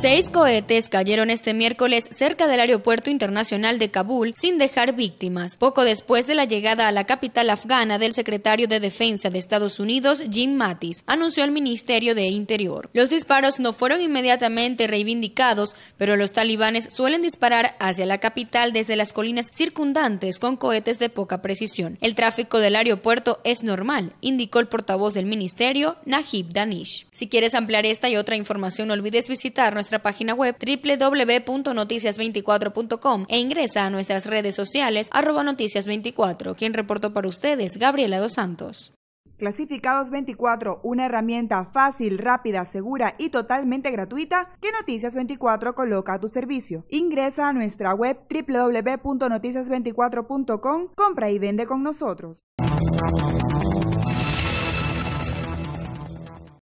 Seis cohetes cayeron este miércoles cerca del aeropuerto internacional de Kabul sin dejar víctimas, poco después de la llegada a la capital afgana del secretario de Defensa de Estados Unidos, Jim Mattis, anunció el Ministerio de Interior. Los disparos no fueron inmediatamente reivindicados, pero los talibanes suelen disparar hacia la capital desde las colinas circundantes con cohetes de poca precisión. El tráfico del aeropuerto es normal, indicó el portavoz del ministerio, Najib Danish. Si quieres ampliar esta y otra información, no olvides visitarnos página web www.noticias24.com e ingresa a nuestras redes sociales arroba noticias24. Quien reportó para ustedes, Gabriela Dos Santos. Clasificados 24, una herramienta fácil, rápida, segura y totalmente gratuita que Noticias 24 coloca a tu servicio. Ingresa a nuestra web www.noticias24.com, compra y vende con nosotros.